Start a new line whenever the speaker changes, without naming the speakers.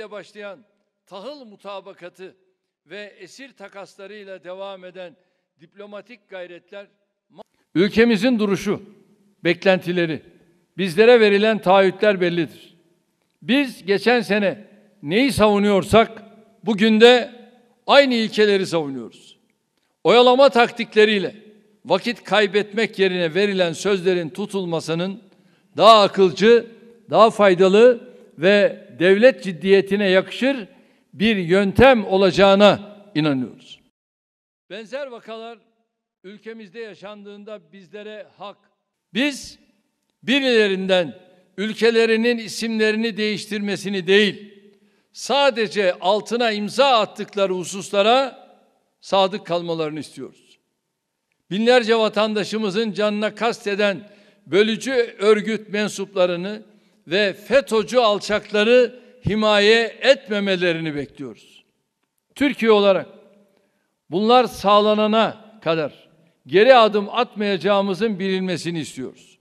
ile başlayan tahıl mutabakatı ve esir takaslarıyla devam eden diplomatik gayretler ülkemizin duruşu, beklentileri, bizlere verilen taahhütler bellidir. Biz geçen sene neyi savunuyorsak bugün de aynı ilkeleri savunuyoruz. Oyalama taktikleriyle vakit kaybetmek yerine verilen sözlerin tutulmasının daha akılcı, daha faydalı ve devlet ciddiyetine yakışır bir yöntem olacağına inanıyoruz. Benzer vakalar ülkemizde yaşandığında bizlere hak. Biz birilerinden ülkelerinin isimlerini değiştirmesini değil, sadece altına imza attıkları hususlara sadık kalmalarını istiyoruz. Binlerce vatandaşımızın canına kasteden bölücü örgüt mensuplarını ve FETÖ'cü alçakları himaye etmemelerini bekliyoruz. Türkiye olarak bunlar sağlanana kadar geri adım atmayacağımızın bilinmesini istiyoruz.